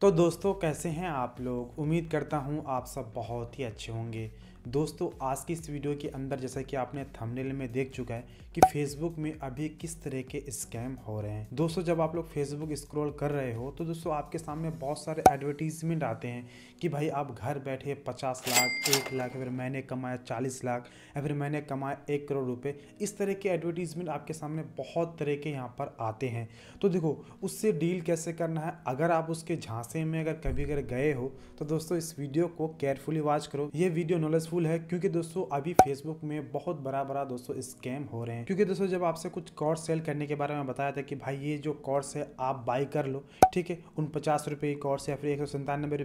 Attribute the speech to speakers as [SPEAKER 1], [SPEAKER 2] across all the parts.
[SPEAKER 1] तो दोस्तों कैसे हैं आप लोग उम्मीद करता हूँ आप सब बहुत ही अच्छे होंगे दोस्तों आज की इस वीडियो के अंदर जैसा कि आपने थंबनेल में देख चुका है कि फेसबुक में अभी किस तरह के स्कैम हो रहे हैं दोस्तों जब आप लोग फेसबुक स्क्रॉल कर रहे हो तो दोस्तों आपके सामने बहुत सारे एडवर्टीजमेंट आते हैं कि भाई आप घर बैठे पचास लाख एक लाख फिर मैंने कमाया चालीस लाख या फिर मैंने कमाया एक करोड़ रुपये इस तरह के एडवर्टीजमेंट आपके सामने बहुत तरह के यहाँ पर आते हैं तो देखो उससे डील कैसे करना है अगर आप उसके झांसे में अगर कभी अगर गए हो तो दोस्तों इस वीडियो को केयरफुली वॉच करो ये वीडियो नॉलेजफुल हेल्पफुल है क्योंकि दोस्तों अभी फेसबुक में बहुत बड़ा बड़ा दोस्तों स्कैम हो रहे हैं क्योंकि दोस्तों जब आपसे कुछ कॉर्स सेल करने के बारे में बताया था कि भाई ये जो कॉर्स है आप बाई कर लो ठीक है उन पचास रुपए की कॉर्स या फिर एक सौ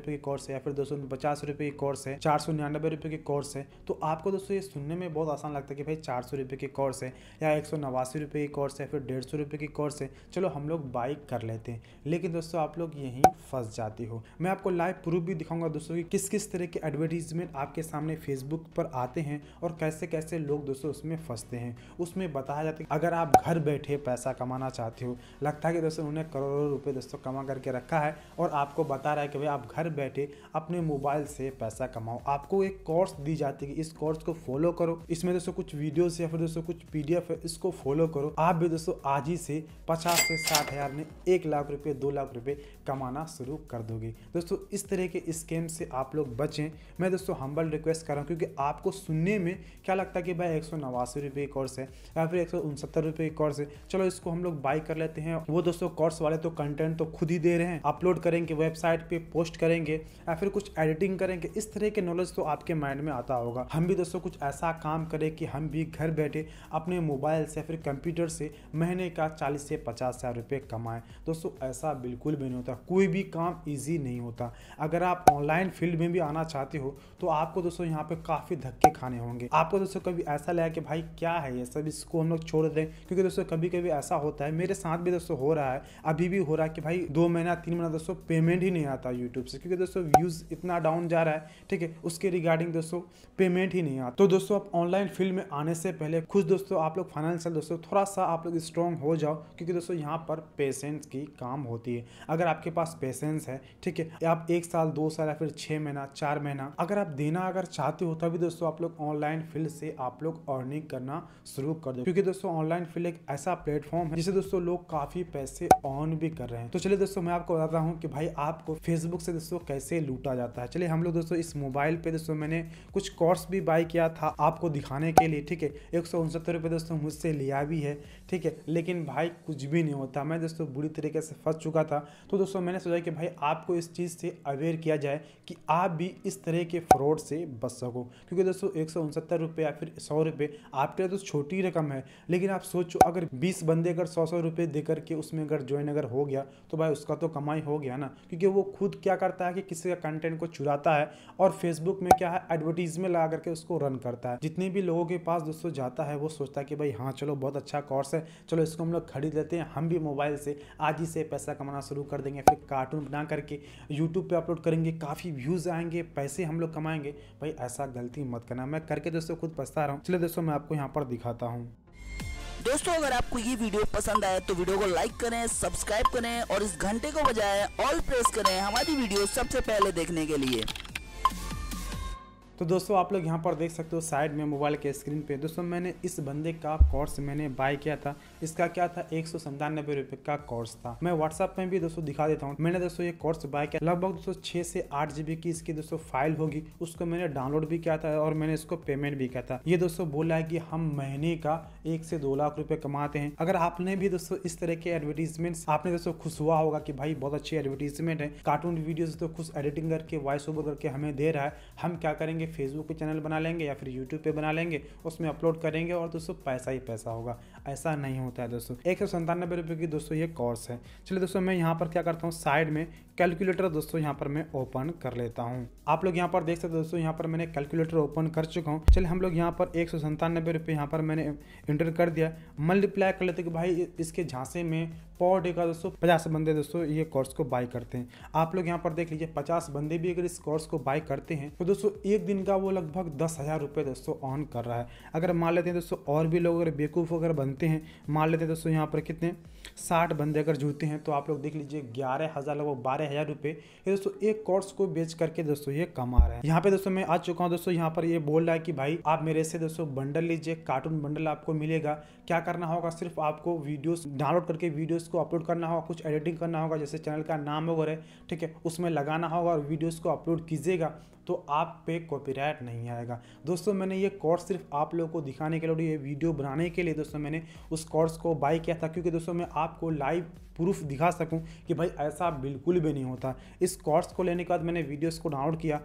[SPEAKER 1] की कॉर्स है या फिर दो सौ पचास रुपए की कॉर्स है चार सौ निन्यानबे रुपए की कोर्स है तो आपको दोस्तों ये सुनने में बहुत आसान लगता है कि भाई चार सौ रुपए की कोर्स है या एक सौ नवासी रुपए की कोर्स है फिर डेढ़ सौ रुपए की कोर्स है चलो हम लोग बाई कर लेते हैं लेकिन दोस्तों आप लोग यहीं फंस जाते हो मैं आपको लाइव प्रूफ भी दिखाऊंगा दोस्तों कि किस किस तरह के एडवर्टीजमेंट आपके सामने फेस फेसबुक पर आते हैं और कैसे कैसे लोग दोस्तों उसमें फंसते हैं उसमें बताया जाता है अगर आप घर बैठे पैसा कमाना चाहते हो लगता है कि दोस्तों उन्होंने करोड़ों रुपये दोस्तों कमा करके रखा है और आपको बता रहा है कि भाई आप घर बैठे अपने मोबाइल से पैसा कमाओ आपको एक कोर्स दी जाती है इस कोर्स को फॉलो करो इसमें दोस्तों कुछ वीडियोज या फिर दोस्तों कुछ पी है इसको फॉलो करो आप भी दोस्तों आज ही से पचास से साठ हज़ार में एक लाख रुपये दो लाख रुपये कमाना शुरू कर दोगे दोस्तों इस तरह के स्कैम से आप लोग बचें मैं दोस्तों हम्बल रिक्वेस्ट कर रहा हूँ क्योंकि आपको सुनने में क्या लगता है कि भाई एक सौ नवासी रुपये कोर्स है या फिर एक सौ उनसत्तर रुपये कोर्स है चलो इसको हम लोग बाई कर लेते हैं वो दोस्तों कोर्स वाले तो कंटेंट तो खुद ही दे रहे हैं अपलोड करेंगे वेबसाइट पर पोस्ट करेंगे या फिर कुछ एडिटिंग करेंगे इस तरह के नॉलेज तो आपके माइंड में आता होगा हम भी दोस्तों कुछ ऐसा काम करें कि हम भी घर बैठे अपने मोबाइल से फिर कंप्यूटर से महीने का चालीस से पचास हज़ार रुपये कमाएं दोस्तों ऐसा बिल्कुल भी नहीं होता कोई भी काम ईजी नहीं होता अगर आप ऑनलाइन फील्ड में भी आना चाहते हो तो आपको दोस्तों यहाँ पे काफी धक्के खाने होंगे आपको दोस्तों कभी ऐसा लगा कि भाई क्या है ये सब इसको हम लोग छोड़ दें क्योंकि दोस्तों कभी कभी ऐसा होता है मेरे साथ भी दोस्तों हो रहा है अभी भी हो रहा है कि भाई दो महीना तीन महीना दोस्तों पेमेंट ही नहीं आता यूट्यूब से क्योंकि दोस्तों व्यूज इतना डाउन जा रहा है ठीक है उसके रिगार्डिंग दोस्तों पेमेंट ही नहीं आता तो दोस्तों आप ऑनलाइन फील्ड में आने से पहले खुद दोस्तों आप लोग फाइनेंशियल दोस्तों थोड़ा सा आप लोग स्ट्रॉन्ग हो जाओ क्योंकि दोस्तों यहाँ पर पेशेंस की काम होती है अगर आपके पास पेशेंस है ठीक है आप एक साल दो साल या फिर छह महीना चार महीना अगर आप देना अगर चाहते चाहते हो तभी दोस्तों आप लोग ऑनलाइन फील्ड से आप लोग अर्निंग करना शुरू कर दो क्योंकि दोस्तों ऑनलाइन फील्ड एक ऐसा प्लेटफॉर्म है जिसे दोस्तों लोग काफी पैसे ऑन भी कर रहे हैं तो चलिए दोस्तों मैं आपको बताता हूँ कि भाई आपको फेसबुक से दोस्तों कैसे लूटा जाता है चलिए हम लोग दोस्तों इस मोबाइल पे दोस्तों मैंने कुछ कोर्स भी बाय किया था आपको दिखाने के लिए ठीक है एक सौ दोस्तों मुझसे लिया भी है ठीक है लेकिन भाई कुछ भी नहीं होता मैं दोस्तों बुरी तरीके से फंस चुका था तो दोस्तों मैंने सोचा कि भाई आपको इस चीज़ से अवेयर किया जाए कि आप भी इस तरह के फ्रॉड से बच सको सको क्योंकि दोस्तों एक सौ उनसत्तर रुपये या फिर सौ रुपये आपके लिए तो छोटी रकम है लेकिन आप सोचो अगर बीस बंदे अगर सौ सौ रुपये दे करके उसमें अगर ज्वाइन अगर हो गया तो भाई उसका तो कमाई हो गया ना क्योंकि वो खुद क्या करता है कि किसी का कंटेंट को चुराता है और फेसबुक में क्या है एडवर्टीज में लगा करके उसको रन करता है जितने भी लोगों के पास दोस्तों जाता है वो सोचता है कि भाई हाँ चलो बहुत अच्छा कोर्स है चलो इसको हम लोग खरीद लेते हैं हम भी मोबाइल से आज ही से पैसा कमाना शुरू कर देंगे फिर कार्टून बना करके यूट्यूब पर अपलोड करेंगे काफ़ी व्यूज़ आएंगे पैसे हम लोग कमाएंगे भाई ऐसा साथ गलती मत करना मैं करके दोस्तों खुद पछता रहा हूँ चलिए दोस्तों मैं आपको यहाँ पर दिखाता हूँ दोस्तों अगर आपको ये वीडियो पसंद आए तो वीडियो को लाइक करें सब्सक्राइब करें और इस घंटे को बजाय ऑल प्रेस करें हमारी वीडियो सबसे पहले देखने के लिए तो दोस्तों आप लोग यहाँ पर देख सकते हो साइड में मोबाइल के स्क्रीन पे दोस्तों मैंने इस बंदे का कोर्स मैंने बाय किया था इसका क्या था एक सौ संतानबे रुपये का कोर्स था मैं व्हाट्सअप में भी दोस्तों दिखा देता हूँ मैंने दोस्तों ये कोर्स बाय किया लगभग दोस्तों छः से आठ जी की इसकी दोस्तों फाइल होगी उसको मैंने डाउनलोड भी किया था और मैंने इसको पेमेंट भी किया था ये दोस्तों बोला है कि हम महीने का एक से दो लाख रुपये कमाते हैं अगर आपने भी दोस्तों इस तरह के एडवर्टीजमेंट आपने दोस्तों खुश हुआ होगा कि भाई बहुत अच्छी एडवर्टीजमेंट है कार्टून वीडियो तो खुश एडिटिंग करके वॉइस ओवर करके हमें दे रहा है हम क्या करेंगे फेसबुक पे चैनल बना लेंगे या फिर यूट्यूब पे बना लेंगे उसमें अपलोड करेंगे और दोस्तों पैसा ही पैसा होगा ऐसा नहीं होता है दोस्तों एक सौ संतानबे रुपये की दोस्तों ये कोर्स है चलिए दोस्तों मैं यहाँ पर क्या करता हूँ साइड में कैलकुलेटर दोस्तों यहाँ पर मैं ओपन कर लेता हूँ आप लोग यहाँ पर देख सकते हो दोस्तों यहाँ पर मैंने कैलकुलेटर ओपन कर चुका हूँ चलिए हम लोग यहाँ पर एक सौ संतानबे रुपये यहाँ पर मैंने इंटर कर दिया मल्टीप्लाई कर लेते कि भाई इसके झांसे में पर डे का दोस्तों पचास बंदे दोस्तों ये कोर्स को बाय करते हैं आप लोग यहाँ पर देख लीजिए पचास बंदे भी अगर इस कोर्स को बाय करते हैं तो दोस्तों एक दिन का वो लगभग दस हज़ार रुपये दोस्तों ऑन कर रहा है अगर मान लेते हैं दोस्तों और भी लोग अगर बेकूफ अगर बनते हैं मान लेते हैं दोस्तों यहाँ पर कितने साठ बंदे अगर जुड़ते हैं तो आप लोग देख लीजिए ग्यारह हज़ार लगभग बारह हज़ार रुपये ये दोस्तों एक कोर्स को बेच करके दोस्तों ये कमा रहे हैं यहाँ पे दोस्तों मैं आ चुका हूँ दोस्तों यहाँ पर ये बोल रहा है कि भाई आप मेरे से दोस्तों बंडल लीजिए कार्टून बंडल आपको मिलेगा क्या करना होगा सिर्फ आपको वीडियोस डाउनलोड करके वीडियोस को अपलोड करना होगा कुछ एडिटिंग करना होगा जैसे चैनल का नाम वगैरह ठीक है उसमें लगाना होगा और वीडियोस को अपलोड कीजिएगा तो आप पे कॉपीराइट नहीं आएगा दोस्तों मैंने ये कोर्स सिर्फ आप लोगों को दिखाने के लिए ये वीडियो बनाने के लिए दोस्तों मैंने उस कोर्स को बाई किया था क्योंकि दोस्तों मैं आपको लाइव प्रूफ दिखा सकूं कि भाई ऐसा बिल्कुल भी नहीं होता इस कोर्स को लेने के बाद मैंने वीडियोस को डाउनलोड किया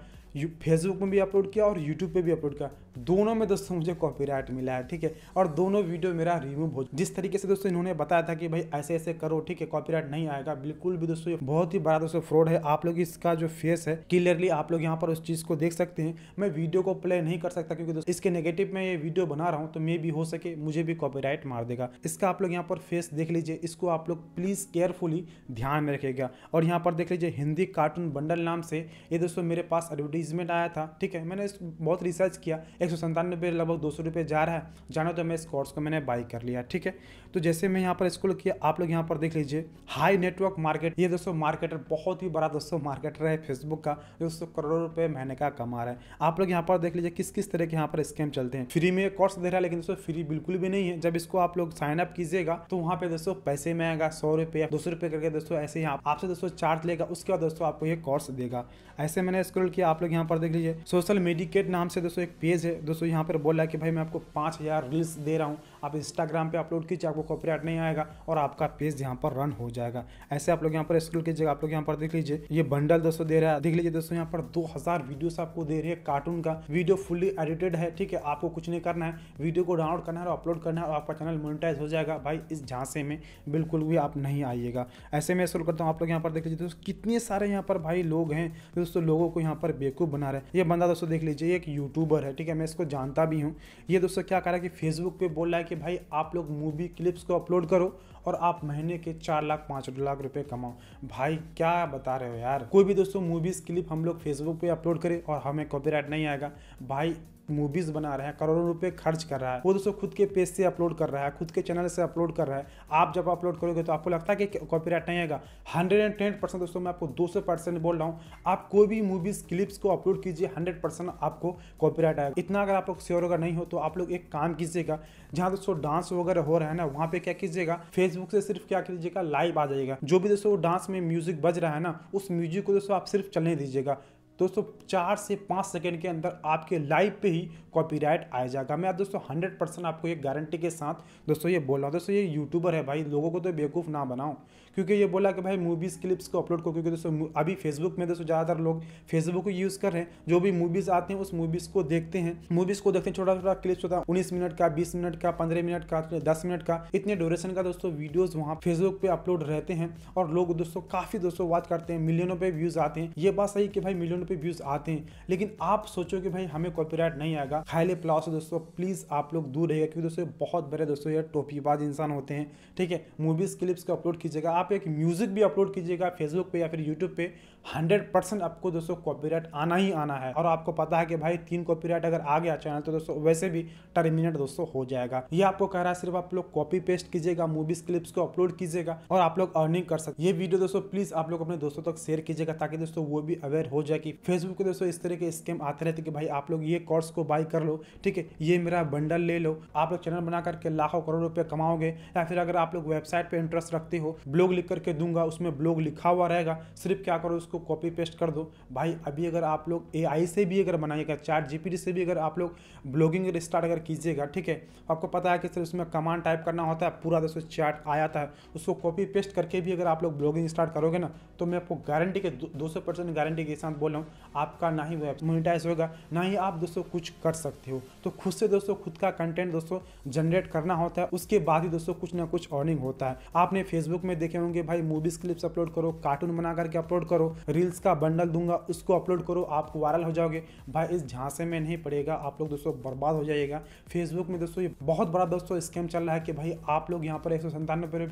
[SPEAKER 1] फेसबुक में भी अपलोड किया और यूट्यूब पे भी अपलोड किया दोनों में दोस्तों मुझे कॉपीराइट मिला है ठीक है और दोनों वीडियो मेरा रिमूव हो जिस तरीके से दोस्तों इन्होंने बताया था कि भाई ऐसे ऐसे करो ठीक है कॉपीराइट नहीं आएगा बिल्कुल भी दोस्तों बहुत ही बड़ा दोस्तों फ्रॉड है आप लोग इसका जो फेस है क्लियरली आप लोग यहाँ पर उस चीज़ को देख सकते हैं मैं वीडियो को प्ले नहीं कर सकता क्योंकि इसके नेगेटिव में ये वीडियो बना रहा हूँ तो मे भी हो सके मुझे भी कॉपी मार देगा इसका आप लोग यहाँ पर फेस देख लीजिए इसको आप लोग प्लीज़ केयरफुली ध्यान में रखेगा और यहाँ पर देख लीजिए हिंदी कार्टून बंडल नाम से ये दोस्तों मेरे पास एडवर्टीजमेंट आया था ठीक है मैंने इस बहुत रिसर्च किया एक सौ संतानवे रुपये लगभग दो सौ रुपये जा रहा है जानो तो मैं इस कोर्स को मैंने बाई कर लिया ठीक है तो जैसे मैं यहाँ पर इसको किया आप लोग यहाँ पर देख लीजिए हाई नेटवर्क मार्केट ये दोस्तों मार्केटर बहुत ही बड़ा दोस्तों मार्केटर है फेसबुक का दोस्तों करोड़ों रुपये महीने का कमा रहा है आप लोग यहाँ पर देख लीजिए किस किस तरह के यहाँ पर स्कैम चलते हैं फ्री में कोर्स दे रहा है लेकिन दोस्तों फ्री बिल्कुल भी नहीं है जब इसको आप लोग साइन अप कीजिएगा तो वहाँ पे दोस्तों पैसे में आएगा सौ रुपये या दो सौ रुपये करके दोस्तों ऐसे ही आपसे दोस्तों चार्ज लेगा उसके बाद दोस्तों आपको ये कोर्स देगा ऐसे मैंने स्क्रोल किया आप लोग यहाँ पर देख लीजिए सोशल मेडिकेट नाम से दोस्तों एक पेज है दोस्तों यहाँ पर बोला कि भाई मैं आपको पाँच रील्स दे रहा हूँ आप इंस्टाग्राम पर अपलोड कीजिए आपको कॉपीराइट नहीं आएगा और आपका पेज यहाँ पर रन हो जाएगा ऐसे आप लोग यहाँ पर स्क्रोल कीजिएगा आप लोग यहाँ पर देख लीजिए ये बंडल दोस्तों दे रहा है देख लीजिए दोस्तों यहाँ पर दो हज़ार वीडियोस आपको दे रही है कार्टून का वीडियो फुल्ली एडिटेड है ठीक है आपको कुछ नहीं करना है वीडियो को डाउनलोड करना है और अपलोड करना है और आपका चैनल मोनिटाइज हो जाएगा भाई इस झांसे में बिल्कुल भी आप नहीं नहीं आइएगा ऐसे में शुरू करता हूँ आप लोग यहाँ पर देख लीजिए दोस्तों कितने सारे यहाँ पर भाई लोग हैं दोस्तों लोगों को यहाँ पर बेवकूफ़ बना रहे हैं ये बंदा दोस्तों देख लीजिए एक यूट्यूबर है ठीक है मैं इसको जानता भी हूँ ये दोस्तों क्या कर रहा है कि फेसबुक पर बोल रहा है कि भाई आप लोग मूवी क्लिप्स को अपलोड करो और आप महीने के चार लाख पाँच लाख रुपए कमाओ भाई क्या बता रहे हो यार कोई भी दोस्तों मूवीज़ क्लिप हम लोग फेसबुक पे अपलोड करें और हमें कॉपीराइट नहीं आएगा भाई मूवीज बना रहे हैं करोड़ों रुपए खर्च कर रहा है वो दोस्तों खुद के पेज से अपलोड कर रहा है खुद के चैनल से अपलोड कर रहा है आप जब अपलोड करोगे तो आपको लगता है कि कॉपीराइट नहीं आएगा हंड्रेड एंड टेन परसेंट दोस्तों मैं आपको दो सौ परसेंट बोल रहा हूँ आप कोई भी मूवीज क्लिप्स को अपलोड कीजिए हंड्रेड परसेंट आपको कॉपीराइट आएगा इतना अगर आप लोग श्योर अगर नहीं हो तो आप लोग एक काम कीजिएगा जहाँ दोस्तों डांस वगैरह हो रहा है ना वहाँ पे क्या कीजिएगा फेसबुक से सिर्फ क्या कीजिएगा लाइव आ जाएगा जो भी दोस्तों डांस में म्यूजिक बज रहा है ना उस म्यूजिक को दोस्तों आप सिर्फ चलने दीजिएगा दोस्तों चार से पाँच सेकंड के अंदर आपके लाइव पे ही कॉपीराइट आ जाएगा मैं आप दोस्तों हंड्रेड परसेंट आपको ये गारंटी के साथ दोस्तों ये बोल रहा हूँ दोस्तों ये यूट्यूबर है भाई लोगों को तो बेवकूफ़ ना बनाओ क्योंकि ये बोला कि भाई मूवीज़ क्लिप्स को अपलोड करो क्योंकि दोस्तों अभी फेसबुक में दोस्तों ज़्यादातर लोग फेसबुक को यूज़ कर रहे हैं जो भी मूवीज़ आते हैं उस मूवीज़ को देखते हैं मूवीज़ को देखते हैं छोटा छोटा क्लिप्स होता है उन्नीस मिनट का बीस मिनट का पंद्रह मिनट का तो दस मिनट का इतने ड्यूरेशन का दोस्तों वीडियोज़ वहाँ फेसबुक पर अपलोड रहते हैं और लोग दोस्तों काफ़ी दोस्तों वॉच करते हैं मिलियनों पर व्यूज़ आते हैं ये बात सही कि भाई मिलियन चैनल पे व्यूज आते हैं लेकिन आप सोचो कि भाई हमें कॉपीराइट नहीं आएगा खाले पुलाव से दोस्तों प्लीज आप लोग दूर रहिएगा क्योंकि दोस्तों बहुत बड़े दोस्तों यार टोपीबाज इंसान होते हैं ठीक है मूवीज क्लिप्स का अपलोड कीजिएगा आप एक म्यूजिक भी अपलोड कीजिएगा फेसबुक पे या फिर यूट्यूब पर हंड्रेड परसेंट आपको दोस्तों कॉपीराइट आना ही आना है और आपको पता है कि भाई तीन कॉपीराइट अगर आ गया चैनल तो दोस्तों वैसे भी टर्मिनेट दोस्तों हो जाएगा ये आपको कह रहा है सिर्फ आप लोग कॉपी पेस्ट कीजिएगा मूवीज क्लिप्स को अपलोड कीजिएगा और आप लोग अर्निंग कर सकते ये वीडियो दोस्तों प्लीज आप लोग अपने दोस्तों तक शेयर कीजिएगा ताकि दोस्तों वो भी अवेयर हो जाए कि फेसबुक के दोस्तों इस तरह के स्कैम आते रहते कि भाई आप लोग ये कोर्स को बाई कर लो ठीक है ये मेरा बंडल ले लो आप लोग चैनल बना करके लाखों करोड़ रुपये कमाओगे या फिर अगर आप लोग वेबसाइट पर इंटरेस्ट रखते हो ब्लॉग लिख करके दूंगा उसमें ब्लॉग लिखा हुआ रहेगा सिर्फ क्या करो उसको उसको कॉपी पेस्ट कर दो भाई अभी अगर आप लोग ए से भी अगर बनाइएगा चार जी से भी अगर आप लोग ब्लॉगिंग स्टार्ट अगर कीजिएगा ठीक है तो आपको पता है कि सर उसमें कमांड टाइप करना होता है पूरा दोस्तों चार्ट आ जाता है उसको कॉपी पेस्ट करके भी अगर आप लोग ब्लॉगिंग स्टार्ट करोगे ना तो मैं आपको गारंटी के दो सौ परसेंट गारंटी के साथ बोल रहा हूँ आपका ना ही वो मोनिटाइज होगा ना ही आप दोस्तों कुछ कर सकते हो तो खुद से दोस्तों खुद का कंटेंट दोस्तों जनरेट करना होता है उसके बाद ही दोस्तों कुछ ना कुछ अर्निंग होता है आपने फेसबुक में देखे होंगे भाई मूवीज़ क्लिप्स अपलोड करो कार्टून बना करके अपलोड करो रील्स का बंडल दूंगा उसको अपलोड करो आप वायरल हो जाओगे भाई इस झांसे में नहीं पड़ेगा आप लोग दोस्तों बर्बाद हो जाएगा फेसबुक में दोस्तों ये बहुत बड़ा दोस्तों स्कैम चल रहा है कि भाई आप लोग यहाँ पर एक सौ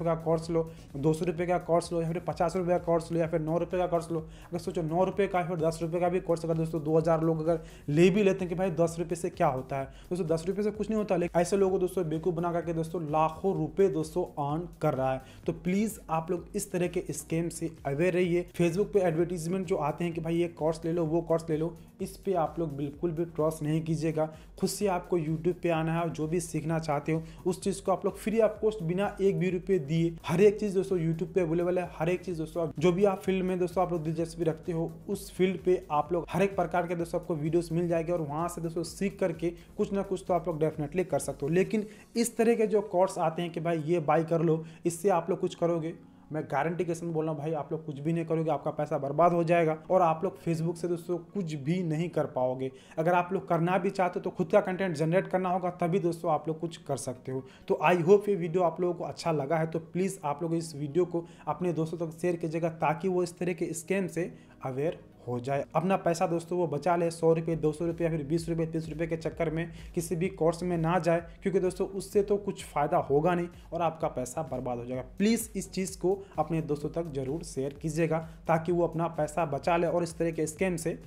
[SPEAKER 1] का कोर्स लो दो सौ का कोर्स लो या फिर पचास का कोर्स लो या फिर नौ का कोर्स लो अगर सोचो नौ का या फिर दस का भी कोर्स अगर दोस्तों दो हज़ार लोग अगर ले भी लेते हैं कि भाई दस से क्या होता है दोस्तों दस से कुछ नहीं होता लेकिन ऐसे लोगों दोस्तों बेकूफ बना करके दोस्तों लाखों रुपये दोस्तों अर्न कर रहा है तो प्लीज़ आप लोग इस तरह के स्कैम से अवेयर रहिए फेसबुक पर एडवर्ट एडवर्टीजमेंट जो आते हैं कि भाई ये कोर्स ले लो वो कोर्स ले लो इस पर आप लोग बिल्कुल भी क्रॉस नहीं कीजिएगा खुद से आपको यूट्यूब पे आना है और जो भी सीखना चाहते हो उस चीज़ को आप लोग फ्री ऑफ कॉस्ट बिना एक भी रुपये दिए हर एक चीज़ दोस्तों यूट्यूब पे अवेलेबल है हर एक चीज़ दोस्तों जो भी आप फील्ड में दोस्तों आप लोग दिलचस्पी रखते हो उस फील्ड पर आप लोग हर एक प्रकार के दोस्तों आपको वीडियोज मिल जाएगी और वहाँ से दोस्तों सीख करके कुछ ना कुछ तो आप लोग डेफिनेटली कर सकते हो लेकिन इस तरह के जो कोर्स आते हैं कि भाई ये बाई कर लो इससे आप लोग कुछ करोगे मैं गारंटी के साथ बोल रहा हूँ भाई आप लोग कुछ भी नहीं करोगे आपका पैसा बर्बाद हो जाएगा और आप लोग फेसबुक से दोस्तों कुछ भी नहीं कर पाओगे अगर आप लोग करना भी चाहते हो तो खुद का कंटेंट जनरेट करना होगा तभी दोस्तों आप लोग कुछ कर सकते हो तो आई होप ये वीडियो आप लोगों को अच्छा लगा है तो प्लीज़ आप लोग इस वीडियो को अपने दोस्तों तक शेयर कीजिएगा ताकि वो इस तरह के स्कैम से अवेयर हो जाए अपना पैसा दोस्तों वो बचा ले सौ रुपये दो सौ रुपये फिर बीस रुपये तीस रुपये के चक्कर में किसी भी कोर्स में ना जाए क्योंकि दोस्तों उससे तो कुछ फ़ायदा होगा नहीं और आपका पैसा बर्बाद हो जाएगा प्लीज़ इस चीज़ को अपने दोस्तों तक ज़रूर शेयर कीजिएगा ताकि वो अपना पैसा बचा ले और इस तरह के स्कैम से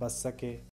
[SPEAKER 1] बच सके